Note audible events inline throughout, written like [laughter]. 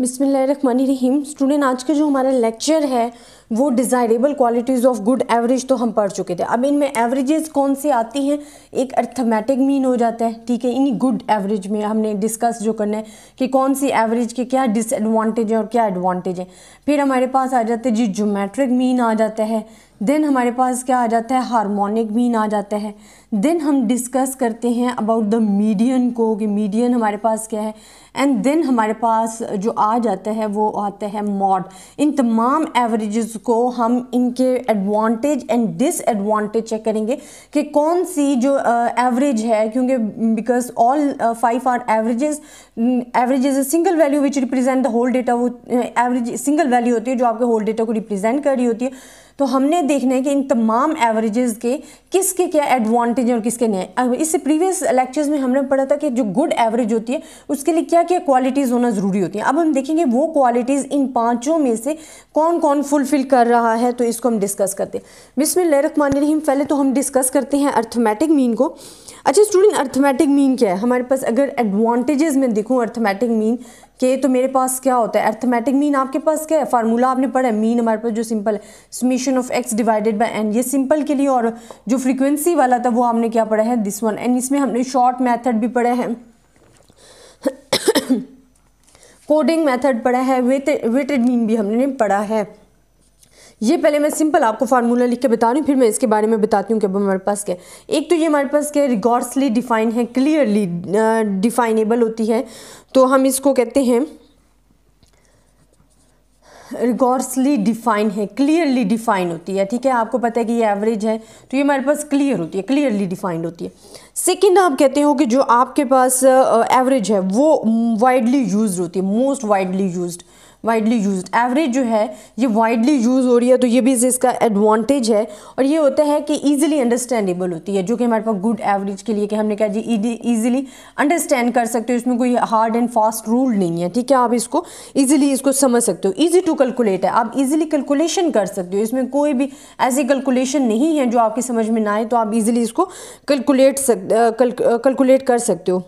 बिसमीम स्टूडेंट आज का जो हमारा लेक्चर है वो desirable qualities of good average तो हम पढ़ चुके थे अब इनमें एवरेजेस कौन से आती हैं एक अर्थमेटिक मीन हो जाता है ठीक है इन्हीं गुड एवरेज में हमने डिस्कस जो करना है कि कौन सी एवरेज के क्या डिसएडवांटेज हैं और क्या एडवांटेज है फिर हमारे पास आ जाते हैं जी जोमेट्रिक मीन आ जाता है देन हमारे पास क्या आ जाता है हार्मोनिक मीन आ जाता है देन हम डिस्कस करते हैं अबाउट द मीडियन को कि मीडियन हमारे पास क्या है एंड देन हमारे पास जो आ जाता है वो आता है मॉड इन तमाम एवरेजेस को हम इनके एडवांटेज एंड डिसएडवांटेज चेक करेंगे कि कौन सी जो एवरेज uh, है क्योंकि because all five are averages average is single value which represent the whole data वो एवरेज सिंगल वैल्यू होती है जो आपके होल डेटा को रिप्रेजेंट कर रही होती है तो हमने देखना है कि इन तमाम एवरेजेस के किसके क्या एडवांटेज और किसके नहीं इससे प्रीवियस लेक्चर्स में हमने पढ़ा था कि जो गुड एवरेज होती है उसके लिए क्या क्या क्वालिटीज़ होना ज़रूरी होती हैं अब हम देखेंगे वो क्वालिटीज़ इन पाँचों में से कौन कौन फुलफ़िल कर रहा है तो इसको हम डिस्कस करते हैं हम पहले तो हम डिस्कस करते हैं अर्थमेटिक मीन को अच्छा स्टूडेंट अर्थमेटिक मीन क्या है हमारे पास अगर एडवांटेजेस में देखूँ अर्थमेटिक मीन कि तो मेरे पास क्या होता है अर्थमेटिक मीन आपके पास क्या है फार्मूला आपने पढ़ा है मीन हमारे पास जो सिंपल है summation of x divided by n ये सिंपल के लिए और जो फ्रीक्वेंसी वाला था वो हमने क्या पढ़ा है दिस वन एंड इसमें हमने शॉर्ट मैथड भी पढ़ा है कोडिंग [coughs] मेथड पढ़ा है वेटेड मीन भी हमने पढ़ा है ये पहले मैं सिंपल आपको फार्मूला लिख के बता रही हूँ फिर मैं इसके बारे में बताती हूँ कि अब हमारे पास क्या एक तो ये हमारे पास क्या रिकॉर्ड्सली डिफाइन है क्लियरली डिफाइनेबल होती है तो हम इसको कहते हैं रिगॉर्सली डिफाइन है क्लियरली डिफाइन होती है ठीक है आपको पता है कि ये एवरेज है तो ये हमारे पास क्लियर होती है क्लियरली डिफाइंड होती है सेकेंड आप कहते हो कि जो आपके पास एवरेज है वो वाइडली यूज होती है most widely use widely use average जो है ये वाइडली यूज़ हो रही है तो ये भी इसका एडवांटेज है और ये होता है कि ईजिली अंडरस्टैंडेबल होती है जो कि हमारे पास गुड एवरेज के लिए कि हमने कहा जी ईजिली अंडरस्टैंड कर सकते हो इसमें कोई हार्ड एंड फास्ट रूल नहीं है ठीक है आप इसको ईजिली इसको समझ सकते हो ईजी टू कैलकुलेट है आप ईजिली कैलकुलेशन कर सकते हो इसमें कोई भी ऐसी कैलकुलेशन नहीं है जो आपकी समझ में ना आए तो आप ईजिली इसको कैलकुलेट कैलकुलेट कर सकते हो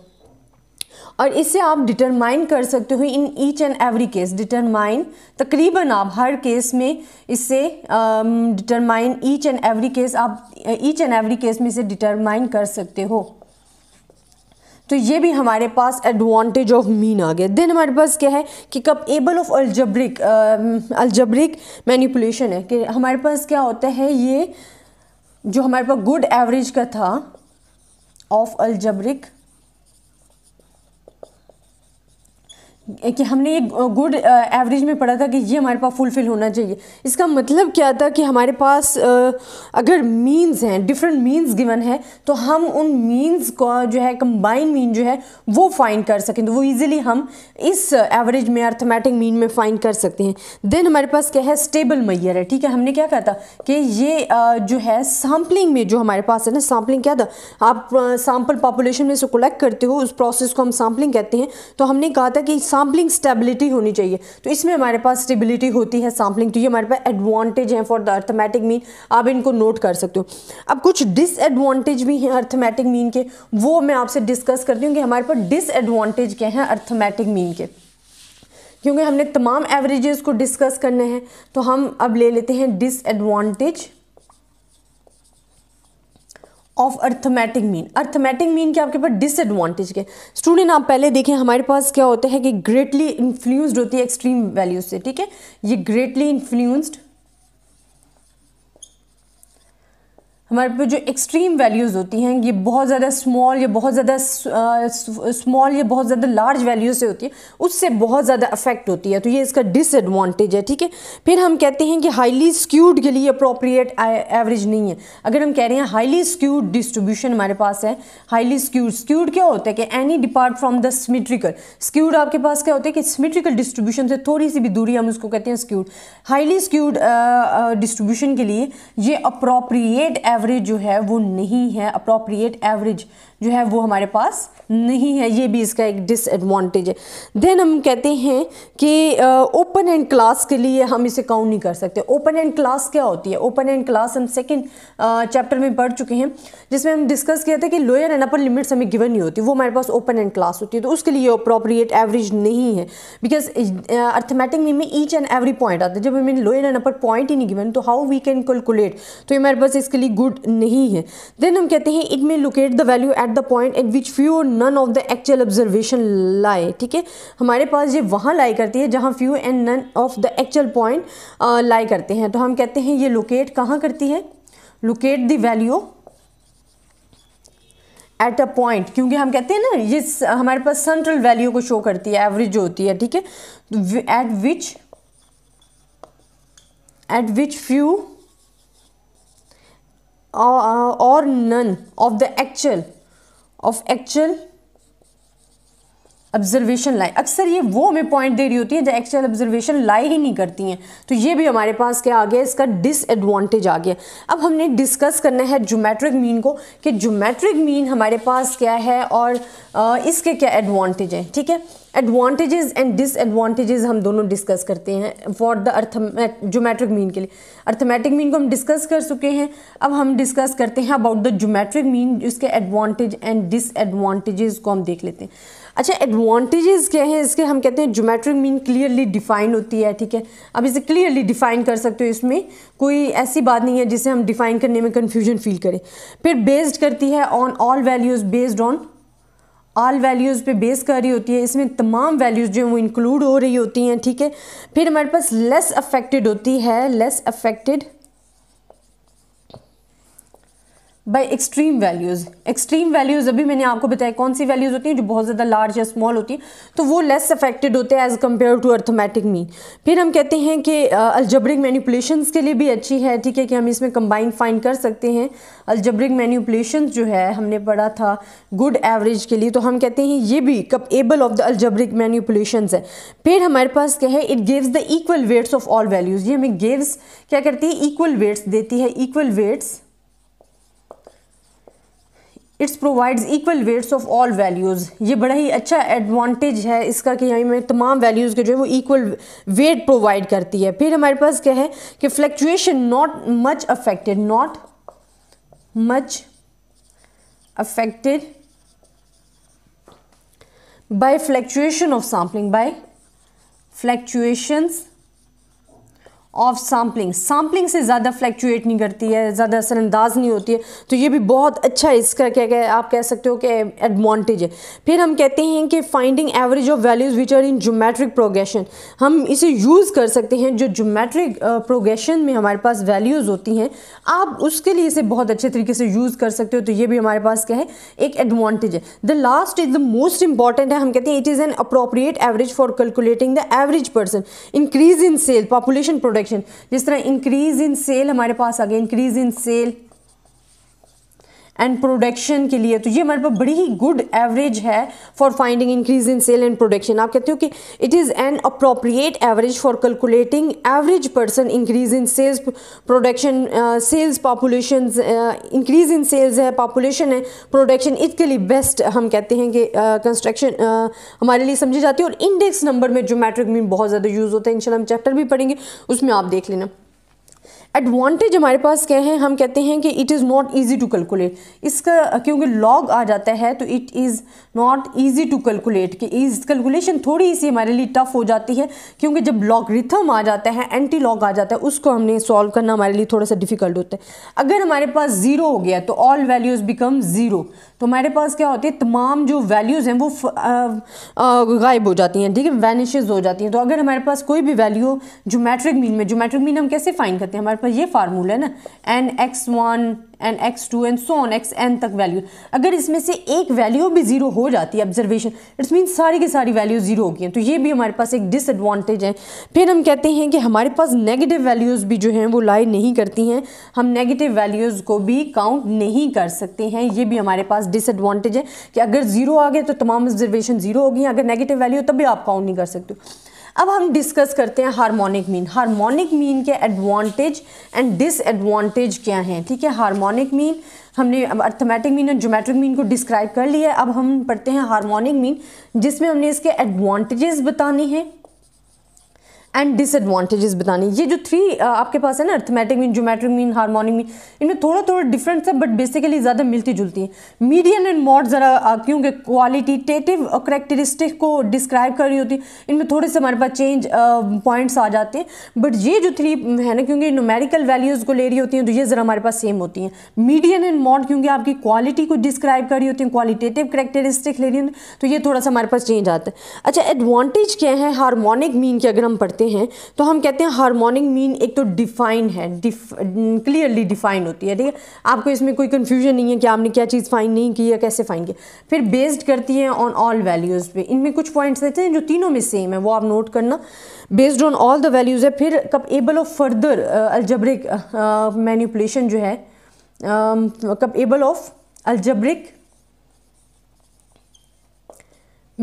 और इसे आप डिटरमाइन कर सकते हो in each and every case determine तकरीबन आप हर केस में इससे determine each and every case आप ईच एंड एवरी केस में इसे डिटरमाइन um, uh, कर सकते हो तो ये भी हमारे पास एडवांटेज ऑफ मीन आ गया देन हमारे पास क्या है कि capable of algebraic algebraic manipulation है कि हमारे पास क्या होता है ये जो हमारे पास गुड एवरेज का था ऑफ अल्जब्रिक कि हमने ये गुड एवरेज में पढ़ा था कि ये हमारे पास फुलफ़िल होना चाहिए इसका मतलब क्या था कि हमारे पास अगर मीन्स हैं डिफरेंट मीन्स गिवन है तो हम उन मीन्स का जो है कंबाइन मीन जो है वो फाइंड कर सकें तो वो इजीली हम इस एवरेज में अर्थमेटिक मीन में फाइंड कर सकते हैं देन हमारे पास क्या है स्टेबल मैयर है ठीक है हमने क्या कहा था कि ये जो है सैम्पलिंग में जो हमारे पास है ना सैम्पलिंग क्या था आप सैम्पल पॉपुलेशन में से कलेक्ट करते हो उस प्रोसेस को हम सैम्पलिंग कहते हैं तो हमने कहा था कि सैम्पलिंग स्टेबिलिटी होनी चाहिए तो इसमें हमारे पास स्टेबिलिटी होती है सैम्पलिंग तो ये हमारे पास एडवांटेज है फॉर द अर्थमेटिक मीन आप इनको नोट कर सकते हो अब कुछ डिसएडवांटेज भी हैं अर्थमेटिक मीन के वो मैं आपसे डिस्कस करती हूँ कि हमारे पास डिसएडवांटेज क्या हैं अर्थमेटिक मीन के क्योंकि हमने तमाम एवरेजेस को डिस्कस करने हैं तो हम अब ले लेते हैं disadvantage of arithmetic mean arithmetic mean के आपके पास डिसएडवांटेज के स्टूडेंट आप पहले देखें हमारे पास क्या होता है कि ग्रेटली इन्फ्लुएंस्ड होती है एक्सट्रीम वैल्यूज से ठीक है ये ग्रेटली इन्फ्लुएंस्ड हमारे पे जो एक्सट्रीम वैल्यूज़ होती हैं ये बहुत ज़्यादा स्मॉल या बहुत ज़्यादा स्मॉल uh, या बहुत ज़्यादा लार्ज वैल्यूज से होती है उससे बहुत ज़्यादा अफेक्ट होती है तो ये इसका डिसएडवांटेज है ठीक है फिर हम कहते हैं कि हाईली स्क्यूड के लिए अप्रोप्रिएट एवरेज नहीं है अगर हम कह रहे हैं हाईली स्क्यूड डिस्ट्रीब्यूशन हमारे पास है हाईली स्क्यूड स्क्यूड क्या होता है कि any depart from the symmetrical skewed आपके पास क्या होता है कि सिमिट्रिकल डिस्ट्रीब्यूशन से थोड़ी सी भी दूरी हम उसको कहते हैं स्क्यूड हाईली स्क्यूड डिस्ट्रीब्यूशन के लिए ये अप्रोप्रिएट एवरेज जो है वो नहीं है अप्रोप्रिएट एवरेज जो है वो हमारे पास नहीं है ये भी इसका एक डिसएडवांटेज है देन हम कहते हैं कि ओपन एंड क्लास के लिए हम इसे काउंट नहीं कर सकते ओपन एंड क्लास क्या होती है ओपन एंड क्लास हम सेकेंड चैप्टर में पढ़ चुके हैं जिसमें हम डिस्कस किया था कि लोअर एंड अपर लिमिट्स हमें गिवन नहीं होती वो हमारे पास ओपन एंड क्लास होती है तो उसके लिए अप्रोप्रिएट एवरेज नहीं है बिकॉज अर्थमेटिक में ईच एंड एवरी पॉइंट आता है जब हमें लोअर एंड अपर पॉइंट ही नहीं गिवन तो हाउ वी कैन कैलकुलेट तो ये हमारे पास इसके लिए गुड नहीं है देन हम कहते हैं it may locate the value at at the point at which few or none of the actual observation lie ठीक है हमारे पास ये वहाँ लाई करती है जहाँ few and none of the actual point lie करते हैं तो हम कहते हैं ये लोकेट कहाँ करती है locate the value at a point क्योंकि हम कहते हैं ना ये हमारे पास सेंट्रल वैल्यू को शो करती है एवरेज होती है ठीक है at which at which few or none of the actual of actual observation lie अक्सर ये वो हमें पॉइंट दे रही होती है जो एक्चुअल ऑब्जर्वेशन लाई ही नहीं करती हैं तो ये भी हमारे पास क्या आ गया इसका डिसएडवांटेज आ गया अब हमने डिस्कस करना है जोमेट्रिक मीन को कि जोमेट्रिक मीन हमारे पास क्या है और आ, इसके क्या एडवांटेज हैं ठीक है एडवांटेजेस एंड डिसएडवांटेजेस हम दोनों डिस्कस करते हैं for the arith geometric mean के लिए अर्थमेटिक मीन को हम डिस्कस कर चुके हैं अब हम डिस्कस करते हैं अबाउट द जोमेट्रिक मीन इसके एडवांटेज एंड डिसएडवांटेजेस को हम देख लेते हैं अच्छा एडवांटेजेस क्या हैं इसके हम कहते हैं जोमेट्रिक मीन क्लियरली डिफाइन होती है ठीक है अब इसे क्लियरली डिफाइन कर सकते हो इसमें कोई ऐसी बात नहीं है जिसे हम डिफाइन करने में कन्फ्यूजन फील करें फिर बेस्ड करती है on all values based on all values पे बेस कर रही होती है इसमें तमाम वैल्यूज़ जो हैं वो इंक्लूड हो रही होती हैं ठीक है फिर हमारे पास लेस अफेक्टेड होती है less affected by extreme values extreme values अभी मैंने आपको बताया कौन सी वैल्यूज़ होती हैं जो बहुत ज़्यादा लार्ज या स्मॉल होती हैं तो वो लेस अफेक्टेड होते हैं as compare to arithmetic mean फिर हम कहते हैं कि अल्जब्रिक मैन्यूपलेशन के लिए भी अच्छी है ठीक है कि हम इसमें कंबाइन फाइंड कर सकते हैं अल्जब्रिक मैन्यूपलेशन जो है हमने पढ़ा था गुड एवरेज के लिए तो हम कहते हैं ये भी capable of the algebraic manipulation है फिर हमारे पास क्या है it gives the equal weights of all values ये हमें गिव्स क्या करती है इक्वल वेट्स देती है equal weights it's provides equal weights of all values ये बड़ा ही अच्छा एडवांटेज है इसका कि हमें तमाम वैल्यूज़ के जो है वो इक्वल वेट प्रोवाइड करती है फिर हमारे पास क्या है कि fluctuation not much affected not much affected by fluctuation of sampling by fluctuation of sampling sampling से ज़्यादा फ्लैक्चुएट नहीं करती है ज़्यादा असरअंदाज नहीं होती है तो ये भी बहुत अच्छा इसका क्या क्या आप कह सकते हो कि एडवांटेज है फिर हम कहते हैं कि finding average of values which are in geometric progression हम इसे यूज़ कर सकते हैं जो जोमेट्रिक प्रोग्रेशन में हमारे पास वैल्यूज़ होती हैं आप उसके लिए इसे बहुत अच्छे तरीके से यूज़ कर सकते हो तो ये भी हमारे पास क्या है एक एडवांटेज है the last is the most important है हम कहते हैं it is an appropriate average for calculating the average percent increase in sale population product production जिस तरह इंक्रीज इन सेल हमारे पास आ गया increase in sale and production के लिए तो ये हमारे पास बड़ी ही गुड एवरेज है for finding increase in sale and production आप कहते हो कि it is an appropriate average for calculating average percent increase in sales production sales population increase in sales है पॉपुलेशन है प्रोडक्शन इसके लिए बेस्ट हम कहते हैं कि कंस्ट्रक्शन uh, uh, हमारे लिए समझी जाती है और इंडेक्स नंबर में जो मैट्रिक मीन बहुत ज़्यादा यूज़ होता है इन हम चैप्टर भी पढ़ेंगे उसमें आप देख लेना एडवांटेज हमारे पास क्या है हम कहते हैं कि it is not easy to calculate इसका क्योंकि लॉग आ जाता है तो it is not easy to calculate कि इस कैलकुलेशन थोड़ी सी हमारे लिए टफ़ हो जाती है क्योंकि जब लॉग रिथम आ जाता है एंटी लॉग आ जाता है उसको हमने सॉल्व करना हमारे लिए थोड़ा सा डिफ़िकल्ट होता है अगर हमारे पास ज़ीरो हो गया तो ऑल वैल्यूज़ बिकम ज़ीरो तो हमारे पास क्या होती है तमाम जो वैल्यूज़ हैं वो गायब हो जाती हैं ठीक है वैनिशेज हो जाती हैं तो अगर हमारे पास कोई भी वैल्यू जोमेट्रिक मीन में जोमेट्रिक मीन हम कैसे फाइन करते हैं हमारे पास ये फार्मूला है ना n x one n x two n so on x n तक वैल्यू अगर इसमें से एक वैल्यू भी ज़ीरो हो जाती है ऑब्जर्वेशन इट्स मीन सारी की सारी वैल्यू ज़ीरो होगी तो ये भी हमारे पास एक डिसएडवांटेज है फिर हम कहते हैं कि हमारे पास नेगेटिव वैल्यूज़ भी जो हैं वो लाई नहीं करती हैं हम नेगेटिव वैल्यूज़ को भी काउंट नहीं कर सकते हैं ये भी हमारे पास डिसएडवांटेज है कि अगर ज़ीरो आ गए तो तमाम ऑब्जर्वेशन ज़ीरो होगी अगर नेगेटिव वैल्यू तब भी आप काउंट नहीं कर सकते अब हम डिस्कस करते हैं हार्मोनिक मीन हार्मोनिक मीन के एडवांटेज एंड डिसएडवांटेज क्या हैं ठीक है हार्मोनिक मीन हमने अर्थमेटिक मीन और जोमेट्रिक मीन को डिस्क्राइब कर लिया अब हम पढ़ते हैं हार्मोनिक मीन जिसमें हमने इसके एडवांटेजेस बताने हैं एंड डिसएडवांटेजेस बतानी ये जो थ्री आपके पास है ना arithmetic mean geometric mean harmonic mean इनमें थोड़ा थोड़ा डिफरेंस है बट बेसिकली ज़्यादा मिलती जुलती हैं मीडियन एंड मॉड ज़रा क्योंकि क्वालिटीटेटिव करेक्टरिस्टिक को डिस्क्राइब कर रही होती है इनमें थोड़े से हमारे पास चेंज पॉइंट्स आ जाते हैं बट ये जो थ्री है ना क्योंकि नोमेरिकल वैल्यूज़ को ले रही होती हैं तो ये ज़रा हमारे पास सेम होती हैं मीडियन एंड मॉड क्योंकि आपकी क्वालिटी को डिस्क्राइब कर रही होती हैं क्वालिटेटिव करेक्टरिस्टिक ले रही होती तो ये थोड़ा सा हमारे पास चेंज आता है अच्छा एडवांटेज क्या है हारमोनिक मीन की अगर हम पढ़ते करते हैं तो हम कहते हैं हारमोनिक मीन एक तो डिफाइन है क्लियरली डिफाइन होती है ठीक है आपको इसमें कोई कन्फ्यूजन नहीं है कि आपने क्या चीज़ फाइन नहीं की या कैसे फाइन की फिर बेस्ड करती है ऑन ऑल वैल्यूज़ पे इनमें कुछ पॉइंट्स रहते हैं जो तीनों में सेम है वो आप नोट करना based on all the values है फिर capable of further algebraic manipulation जो है capable of algebraic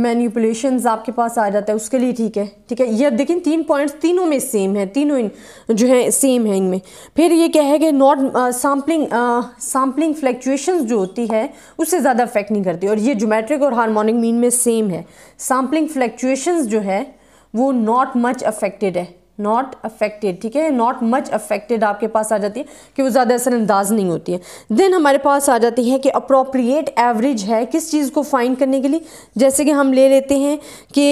manipulations आपके पास आ जाता है उसके लिए ठीक है ठीक है ये अब देखें तीन पॉइंट्स तीनों में सेम है तीनों इन जो है सेम है इनमें फिर ये क्या है कि नॉट सैम्पलिंग सैम्पलिंग फ्लैक्चुएशंस जो होती है उससे ज़्यादा अफेक्ट नहीं करती और ये जोमेट्रिक और हारमोनिक मीन में सेम है सैम्पलिंग फ्लैक्चुएशंस जो है वो नॉट मच अफेक्टेड है नॉट अफेक्टेड ठीक है नॉट मच अफेक्टेड आपके पास आ जाती है कि वो ज़्यादा असरअंदाज नहीं होती है देन हमारे पास आ जाती है कि अप्रोप्रिएट एवरेज है किस चीज़ को फाइन करने के लिए जैसे कि हम ले लेते हैं कि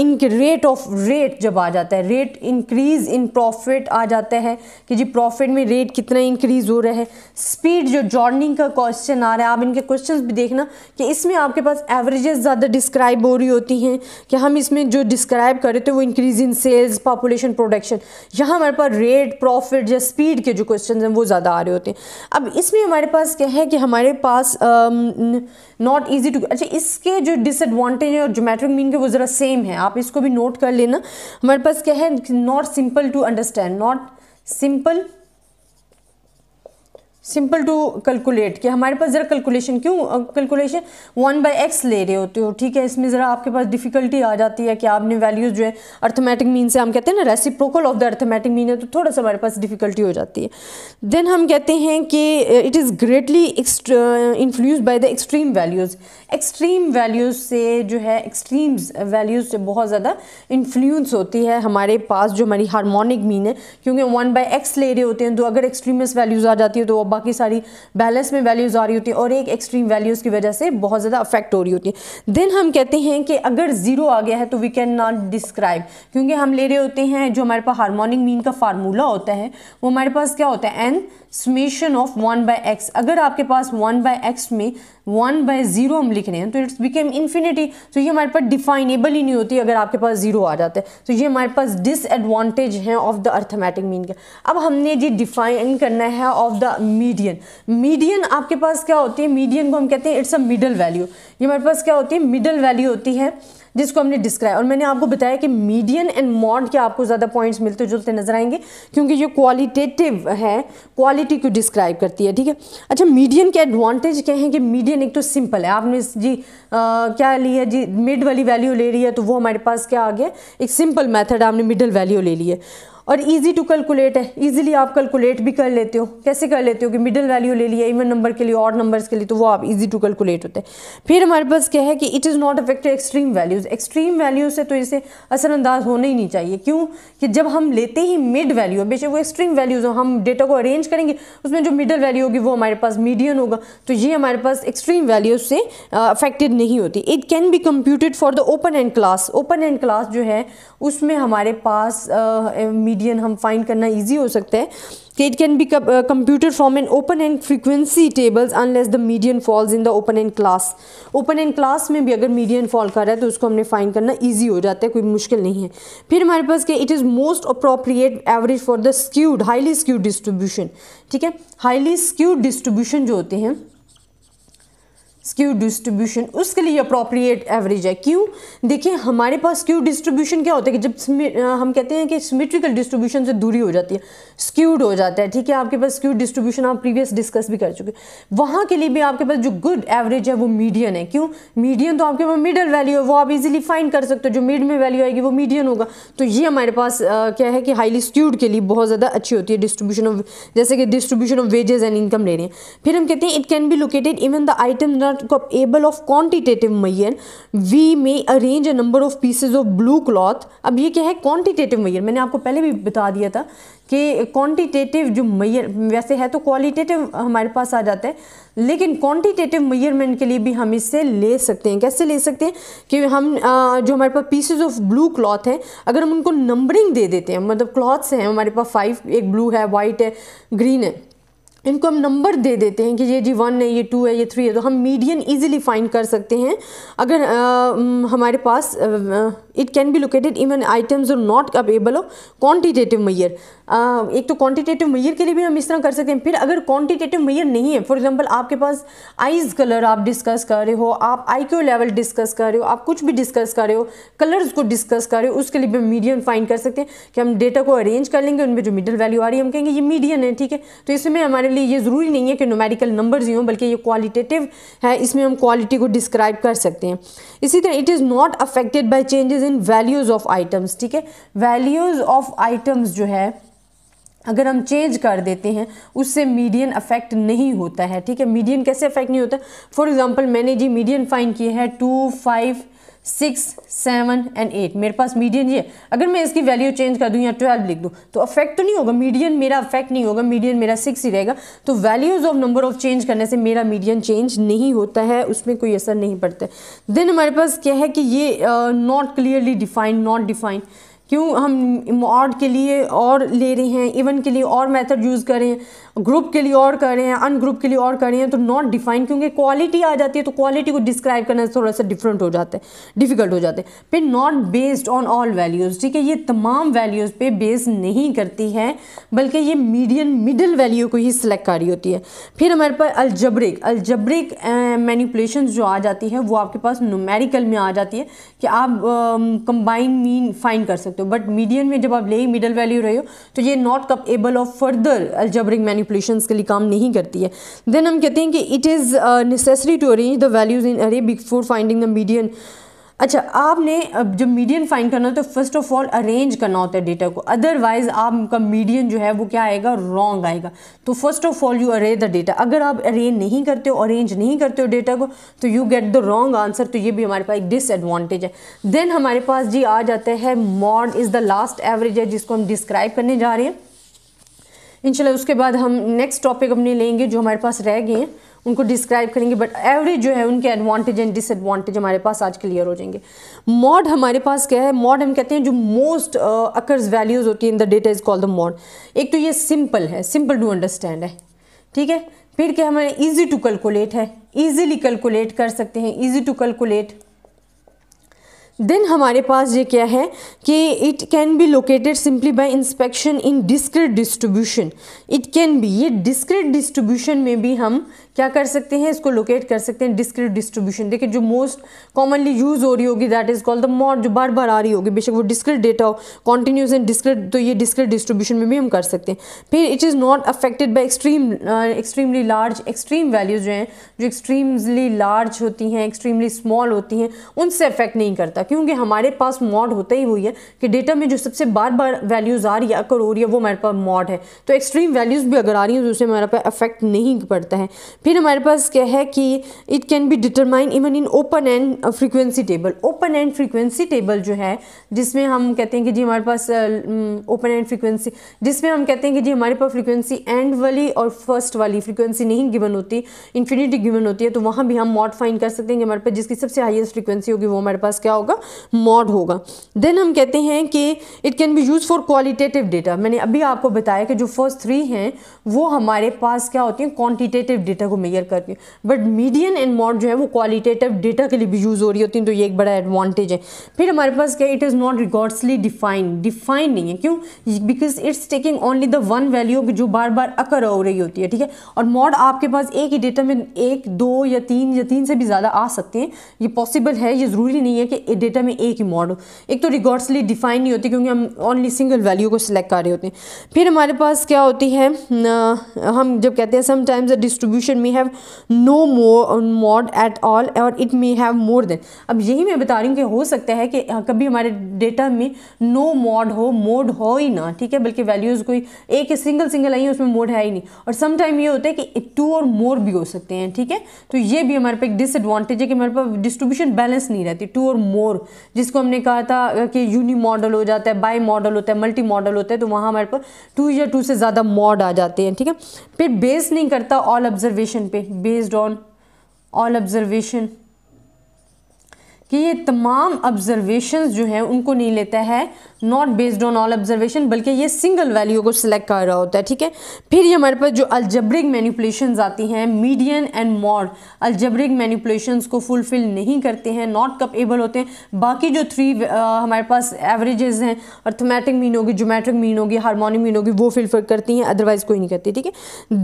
इन रेट ऑफ रेट जब आ जाता है रेट इंक्रीज़ इन प्रॉफिट आ जाता है कि जी प्रॉफिट में रेट कितना इंक्रीज़ हो रहा है स्पीड जो जॉर्निंग का क्वेश्चन आ रहा है आप इनके क्वेश्चन भी देखना कि इसमें आपके पास एवरेजेस ज़्यादा डिस्क्राइब हो रही होती हैं कि हम इसमें जो डिस्क्राइब कर रहे थे वो increase in sales population production यहाँ हमारे पास रेट प्रॉफिट या स्पीड के जो क्वेश्चन हैं वो ज़्यादा आ रहे होते हैं अब इसमें हमारे पास क्या है कि हमारे पास नॉट ईजी टू अच्छा इसके जो डिसएडवांटेज और जोमेट्रिक मीन के वो ज़रा सेम है आप इसको भी नोट कर लेना हमारे पास क्या है not simple to understand not simple simple to calculate कि हमारे पास ज़रा कैलकुलेशन क्यों कैलकुलेशन वन बाई एक्स ले रहे होते हो ठीक है इसमें ज़रा आपके पास डिफिकल्टी आ जाती है कि आपने वैल्यूज़ जो है अर्थमेटिक मीन से हम कहते हैं ना reciprocal of the arithmetic mean है तो थोड़ा सा हमारे पास डिफिकल्टी हो जाती है देन हम कहते हैं कि it is greatly influenced by the extreme values extreme values से जो है एक्सट्रीम्स वैल्यूज़ से बहुत ज़्यादा इन्फ्लूंस होती है हमारे पास जो हमारी हारमोनिक मीन है क्योंकि वन बाई एक्स ले रहे होते हैं तो अगर एक्सट्रीमस वैल्यूज़ आ जाती है तो वो बाकी सारी बैलेंस में वैल्यूज़ आ रही होती हैं और एक एक्सट्रीम वैल्यूज़ की वजह से बहुत ज़्यादा अफेक्ट हो रही होती है देन हम कहते हैं कि अगर ज़ीरो आ गया है तो वी कैन नॉट डिस्क्राइब क्योंकि हम ले रहे होते हैं जो हमारे पास हारमोनिक मीन का फार्मूला होता है वो हमारे पास क्या होता है n summation of one by x अगर आपके पास वन बाय एक्स में वन बाय ज़ीरो हम लिख रहे हैं तो इट्स बिकेम इन्फिनिटी तो ये हमारे पास डिफाइनेबल ही नहीं होती अगर आपके पास ज़ीरो आ जाता है तो ये हमारे पास डिसएडवांटेज है ऑफ द अर्थमेटिक मीन का अब हमने ये डिफाइन करना है ऑफ द मीडियन मीडियन आपके पास क्या होती है मीडियन को हम कहते हैं इट्स अ मिडल वैल्यू ये हमारे पास क्या होती है मिडल वैल्यू होती है जिसको हमने डिस्क्राइब और मैंने आपको बताया कि मीडियन एंड मॉड के आपको ज़्यादा पॉइंट्स मिलते जुलते नजर आएंगे क्योंकि ये क्वालिटेटिव है क्वालिटी को डिस्क्राइब करती है ठीक है अच्छा मीडियन के एडवांटेज क्या हैं कि मीडियन एक तो सिंपल है आपने जी आ, क्या ली है जी मिड वाली वैल्यू ले रही है तो वो हमारे पास क्या आ गया एक सिंपल मैथड आपने मिडल वैल्यू ले ली है और इजी टू कैलकुलेट है इजीली आप कैलकुलेट भी कर लेते हो कैसे कर लेते हो कि मिडिल वैल्यू ले लिया इवन नंबर के लिए और नंबर्स के लिए तो वो आप इजी टू कैलकुलेट होते हैं फिर हमारे पास क्या है कि it is not affected extreme values extreme value से तो इसे असरअंदाज होना ही नहीं चाहिए क्यों कि जब हम लेते ही मिड वैल्यू बेशक वो एक्सट्रीम वैल्यूज़ हो हम डेटा को अरेंज करेंगे उसमें जो मिडल वैल्यू होगी वो हमारे पास मीडियन होगा तो ये हमारे पास एक्सट्रीम वैल्यूज से अफेक्टेड नहीं होती it can be computed for the open end class open end class जो है उसमें हमारे पास uh, मीडियन हम फाइंड करना ईजी हो सकता है कि it can be computer from an open end frequency tables unless the median falls in the open end class open end class में भी अगर मीडियन फॉल कर रहा है तो उसको हमने फाइन करना ईजी हो जाता है कोई मुश्किल नहीं है फिर हमारे पास कि it is most appropriate average for the skewed highly skewed distribution ठीक है हाईली स्क्यूड डिस्ट्रीब्यूशन जो होते हैं स्क्यू डिस्ट्रीब्यूशन उसके लिए अप्रोप्रिएट एवरेज है क्यों देखिए हमारे पास स्क्यू डिस्ट्रीब्यूशन क्या होता है कि जब हम कहते हैं कि सिमेट्रिकल डिस्ट्रीब्यूशन से दूरी हो जाती है स्क्यूड हो जाता है ठीक है आपके पास स्क्यू डिस्ट्रीब्यूशन आप प्रीवियस डिस्कस भी कर चुके वहाँ के लिए भी आपके पास जो गुड एवरेज है वो मीडियन है क्यों मीडियन तो आपके पास मिडल वैल्यू है वो आप इजिली फाइंड कर सकते हो जो मिड में वैल्यू आएगी वो मीडियन होगा तो ये हमारे पास आ, क्या है कि हाईली स्क्यूड के लिए बहुत ज़्यादा अच्छी होती है डिस्ट्रीब्यूशन ऑफ जैसे कि distribution of wages and income ले रहे हैं फिर हम कहते हैं it can be located even the item capable of quantitative measure we may arrange a number of pieces of blue cloth अब ये क्या है quantitative measure मैंने आपको पहले भी बता दिया था कि क्वांटिटेटिव जो मैयर वैसे है तो क्वालिटेटिव हमारे पास आ जाता है लेकिन क्वांटिटेटिव मेयरमेंट के लिए भी हम इससे ले सकते हैं कैसे ले सकते हैं कि हम जो हमारे पास पीसेज ऑफ ब्लू क्लॉथ हैं अगर हम उनको नंबरिंग दे देते हैं मतलब क्लॉथ्स हैं हमारे पास फाइव एक ब्लू है वाइट है ग्रीन है इनको हम नंबर दे देते हैं कि ये जी वन है ये टू है ये थ्री है तो हम मीडियन इजीली फाइंड कर सकते हैं अगर आ, हमारे पास it can be located even items और not available of quantitative measure एक तो क्वान्टिटेटिव मैयर के लिए भी हम इस तरह कर सकते हैं फिर अगर क्वान्टिटेटिव मैयर नहीं है फॉर एग्जाम्पल आपके पास आइज़ कलर आप डिस्कस कर रहे हो आप आई क्यू लेवल डिस्कस कर रहे हो आप कुछ भी डिस्कस कर रहे हो कलर्स को डिस्कस कर रहे हो उसके लिए भी हम मीडियम फाइंड कर सकते हैं कि हम डेटा को अरेंज कर लेंगे उनमें जो मिडल वैल्यू आ रही है हम कहेंगे ये मीडियन है ठीक है तो इसमें हमारे सिमिलरली ये ज़रूरी नहीं है कि नोमेडिकल नंबर्स ही हों बल्कि ये क्वालिटेटिव है इसमें हम क्वालिटी को डिस्क्राइब कर सकते हैं इसी तरह it is not affected by changes in values of items ठीक है वैल्यूज़ ऑफ आइटम्स जो है अगर हम चेंज कर देते हैं उससे मीडियन अफेक्ट नहीं होता है ठीक है मीडियन कैसे अफेक्ट नहीं होता फॉर एग्जांपल मैंने जी मीडियन फाइन किया है two five six seven and eight मेरे पास मीडियन ये अगर मैं इसकी वैल्यू चेंज कर दूँ या ट्वेल्व लिख दूँ तो अफेक्ट तो नहीं होगा मीडियन मेरा अफेक्ट नहीं होगा मीडियन मेरा सिक्स ही रहेगा तो values of number of change करने से मेरा मीडियन चेंज नहीं होता है उसमें कोई असर नहीं पड़ता देन हमारे पास क्या है कि ये not clearly defined not defined क्यों हम मॉड के लिए और ले रहे हैं इवन के लिए और मेथड यूज़ कर रहे हैं ग्रुप के लिए और कर रहे हैं अन के लिए और कर रहे हैं तो नॉट डिफाइन क्योंकि क्वालिटी आ जाती है तो क्वालिटी को डिस्क्राइब करना थोड़ा सा डिफरेंट हो जाता है डिफ़िकल्ट हो जाते हैं फिर not based on all values ठीक है ये तमाम वैल्यूज़ पे बेस नहीं करती है बल्कि ये मीडियम मिडिल वैल्यू को ही सिलेक्ट कर रही होती है फिर हमारे पास अल्जब्रिक अल्जब्रिक मैनिपुलेशन जो आ जाती है वो आपके पास नोमेरिकल में आ जाती है कि आप कंबाइन मीन फाइन कर सकते सकते हो बट मीडियन में जब आप ले मिडल वैल्यू रहे हो तो ये not capable of further algebraic manipulation के लिए काम नहीं करती है देन हम कहते हैं कि it is necessary to arrange the values in array before finding the median अच्छा आपने जब मीडियन फाइंड करना है तो फर्स्ट ऑफ ऑल अरेंज करना होता है डेटा को अदरवाइज आपका मीडियन जो है वो क्या आएगा रॉन्ग आएगा तो first of all you array the data अगर आप अरेंज नहीं करते हो अरेंज नहीं करते हो डेटा को तो you get the wrong answer तो ये भी हमारे पास एक डिसएडवांटेज है देन हमारे पास जी आ जाता है mode is the last average है जिसको हम डिस्क्राइब करने जा रहे हैं इंशाल्लाह उसके बाद हम नेक्स्ट टॉपिक अपने लेंगे जो हमारे पास रह गए हैं उनको डिस्क्राइब करेंगे बट एवरेज जो है उनके एडवांटेज एंड डिसएडवांटेज हमारे पास आज क्लियर हो जाएंगे मॉड हमारे पास क्या है मॉड हम कहते हैं जो मोस्ट अकर्स वैल्यूज़ होती है in the data is called the mode एक तो ये सिंपल है सिंपल टू अंडरस्टैंड है ठीक है फिर क्या हमारे ईजी टू कैलकुलेट है ईजिली कैलकुलेट कर सकते हैं ईजी टू कैलकुलेट देन हमारे पास ये क्या है कि it can be located simply by inspection in discrete distribution it can be ये डिस्क्रिट डिस्ट्रीब्यूशन में भी हम क्या कर सकते हैं इसको लोकेट कर सकते हैं डिस्क्रिट डिस्ट्रीब्यूशन देखिए जो मोस्ट कॉमनली यूज़ हो रही होगी that is called the mode जो बार बार आ रही होगी बेशक वो डिस्क्रिट डेटा हो कॉन्टीन्यूस एंड डिस्क्रिट तो ये डिस्क्रिट डिस्ट्रीब्यूशन में भी हम कर सकते हैं फिर it is not affected by extreme extremely large extreme values जो हैं जो एक्सट्रीमली लार्ज होती हैं एक्सट्रीमली स्मॉल होती हैं उनसे अफेक्ट नहीं करता क्योंकि हमारे पास मॉड होता ही हुई है कि डेटा में जो सबसे बार बार वैल्यूज़ आ रही है अकर हो रही है वो हमारे पास मॉड है तो एक्सट्रीम वैल्यूज़ भी अगर आ रही हैं तो उसे हमारे पास अफेक्ट नहीं पड़ता है फिर हमारे पास क्या है कि it can be determine even in open end frequency table open end frequency table जो है जिसमें हम कहते हैं कि जी हमारे पास ओपन एंड फ्रीक्वेंसी जिसमें हम कहते हैं कि जी हमारे पास फ्रीक्वेंसी एंड वाली और फर्स्ट वाली फ्रीक्वेंसी नहीं गिवन होती इन्फिनिटी गिवन होती है तो वहाँ भी हम मॉड फाइन कर सकते हैं कि हमारे पास जिसकी सबसे हाइएस्ट फ्रीक्वेंसी होगी वो हमारे पास क्या होगा मॉड होगा देन हम कहते हैं कि it can be use for qualitative data मैंने अभी आपको बताया कि जो फर्स्ट थ्री हैं वो हमारे पास क्या होती हैं क्वान्टिटेटिव डेटा को मेयर करती हूँ बट मीडियन एंड मॉड जो है वो क्वालिटेटिव डेटा के लिए भी यूज़ हो रही होती हैं तो ये एक बड़ा एडवांटेज है फिर हमारे पास क्या इट इज़ नॉट रिकॉर्ड्सली डिफाइन डिफाइन नहीं है क्यों because it's taking only the one value जो बार बार अकर हो रही होती है ठीक है और मॉड आपके पास एक ही डेटा में एक दो या तीन या तीन से भी ज़्यादा आ सकते हैं ये पॉसिबल है ये ज़रूरी नहीं है कि डेटा में एक ही मॉड हो एक तो रिकॉर्ड्सली डिफाइन नहीं होती क्योंकि हम ओनली सिंगल वैल्यू को सिलेक्ट कर रहे होते हैं फिर हमारे पास क्या होती है हम जब कहते हैं sometimes distribution may have no more mode at all और it may have more than अब यही मैं बता रही हूँ कि हो सकता है कि कभी हमारे डेटा में नो no मॉड हो मोड हो ही ना ठीक है बल्कि वैल्यूज़ कोई एक सिंगल सिंगल आई है उसमें मोड है ही नहीं और समटाइम ये होता है कि टू और मोर भी हो सकते हैं ठीक है तो ये भी हमारे पे एक डिसएडवांटेज है कि हमारे पास डिस्ट्रीब्यूशन बैलेंस नहीं रहती टू और मोर जिसको हमने कहा था कि यूनी मॉडल हो जाता है बाई मॉडल होता है मल्टी मॉडल होता है तो वहाँ हमारे पास टू या टू से ज़्यादा मॉड आ जाते हैं ठीक है फिर बेस नहीं करता ऑल ऑब्जर्वेशन ऑब्जर्वेशन पे बेस्ड ऑन ऑल ऑब्जर्वेशन कि ये तमाम ऑब्जर्वेशन जो हैं उनको नहीं लेता है not based on all observation बल्कि ये सिंगल वैल्यू को सिलेक्ट कर रहा होता है ठीक है फिर ये हमारे पास जो अल्जब्रिक मैनिपुलेशन आती हैं median and mode algebraic manipulation को फुलफिल नहीं करते हैं नॉट कपेबल होते हैं बाकी जो थ्री uh, हमारे पास एवरेजेस हैं अर्थमेटिक मीन होगी जोमेट्रिक मीन होगी हारमोनिक मीन होगी वो फिलफिल करती हैं अदरवाइज कोई नहीं करती ठीक है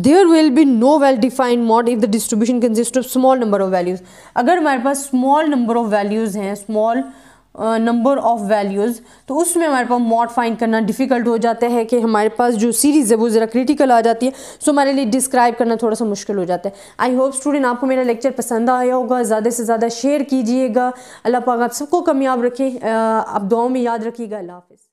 there will be no well defined mode if the distribution consist of small number of values अगर हमारे पास small number of value values हैं स्मॉल नंबर ऑफ़ वैल्यूज़ तो उसमें हमारे पास मॉड फाइंड करना डिफ़िकल्ट हो जाता है कि हमारे पास जो सीरीज़ है वो ज़रा क्रिटिकल आ जाती है सो हमारे लिए डिस्क्राइब करना थोड़ा सा मुश्किल हो जाता है आई होप स्टूडेंट आपको मेरा लेक्चर पसंद आया होगा ज़्यादा से ज़्यादा शेयर कीजिएगा अल्लाह पाक आप सबको कामयाब रखें uh, आप दुआओं में याद रखिएगा अल्लाह हाफिज़